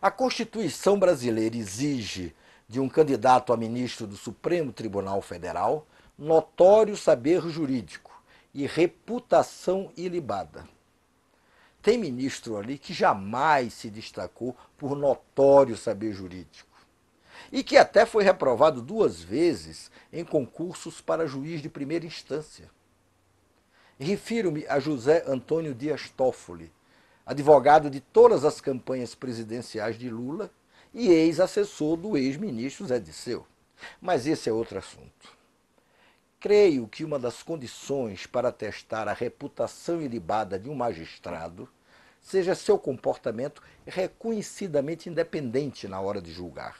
A Constituição brasileira exige de um candidato a ministro do Supremo Tribunal Federal notório saber jurídico e reputação ilibada. Tem ministro ali que jamais se destacou por notório saber jurídico e que até foi reprovado duas vezes em concursos para juiz de primeira instância. Refiro-me a José Antônio Dias Toffoli, advogado de todas as campanhas presidenciais de Lula e ex-assessor do ex-ministro Zé Disseu. Mas esse é outro assunto. Creio que uma das condições para testar a reputação ilibada de um magistrado seja seu comportamento reconhecidamente independente na hora de julgar.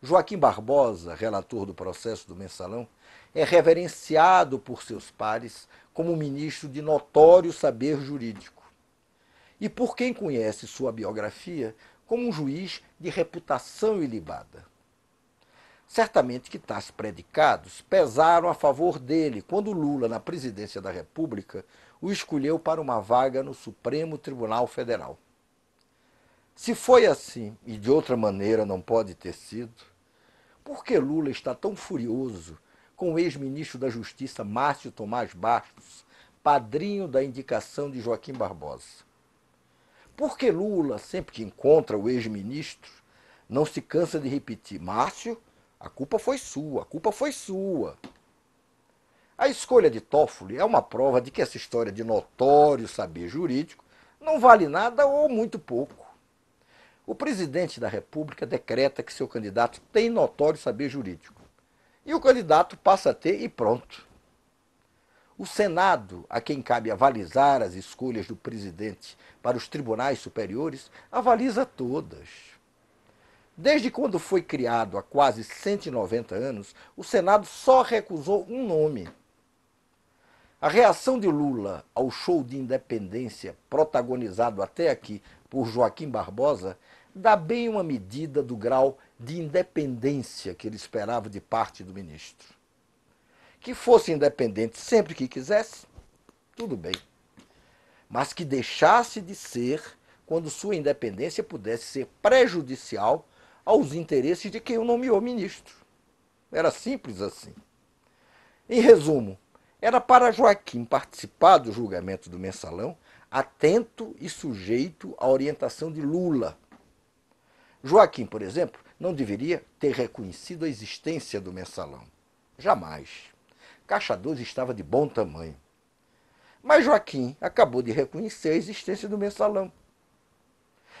Joaquim Barbosa, relator do processo do mensalão, é reverenciado por seus pares como um ministro de notório saber jurídico e por quem conhece sua biografia como um juiz de reputação ilibada. Certamente que tais predicados pesaram a favor dele quando Lula, na presidência da República, o escolheu para uma vaga no Supremo Tribunal Federal. Se foi assim, e de outra maneira não pode ter sido, por que Lula está tão furioso com o ex-ministro da Justiça Márcio Tomás Bastos, padrinho da indicação de Joaquim Barbosa? Por que Lula, sempre que encontra o ex-ministro, não se cansa de repetir: Márcio, a culpa foi sua, a culpa foi sua. A escolha de Toffoli é uma prova de que essa história de notório saber jurídico não vale nada ou muito pouco. O presidente da República decreta que seu candidato tem notório saber jurídico. E o candidato passa a ter e pronto. O Senado, a quem cabe avalizar as escolhas do presidente para os tribunais superiores, avaliza todas. Desde quando foi criado, há quase 190 anos, o Senado só recusou um nome. A reação de Lula ao show de independência protagonizado até aqui por Joaquim Barbosa dá bem uma medida do grau de independência que ele esperava de parte do ministro que fosse independente sempre que quisesse, tudo bem. Mas que deixasse de ser quando sua independência pudesse ser prejudicial aos interesses de quem o nomeou ministro. Era simples assim. Em resumo, era para Joaquim participar do julgamento do mensalão atento e sujeito à orientação de Lula. Joaquim, por exemplo, não deveria ter reconhecido a existência do mensalão. Jamais. Caixa 12 estava de bom tamanho. Mas Joaquim acabou de reconhecer a existência do mensalão.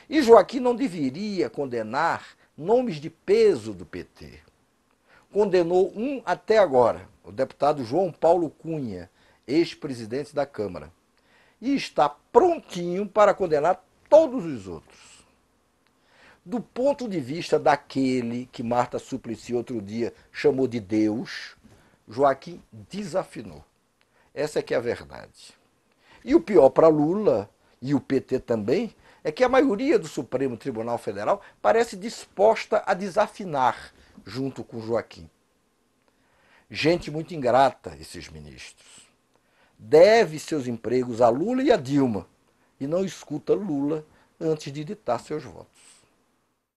E Joaquim não deveria condenar nomes de peso do PT. Condenou um até agora, o deputado João Paulo Cunha, ex-presidente da Câmara. E está prontinho para condenar todos os outros. Do ponto de vista daquele que Marta Suplicy outro dia chamou de Deus, Joaquim desafinou. Essa é que é a verdade. E o pior para Lula e o PT também é que a maioria do Supremo Tribunal Federal parece disposta a desafinar junto com Joaquim. Gente muito ingrata, esses ministros. Deve seus empregos a Lula e a Dilma e não escuta Lula antes de ditar seus votos.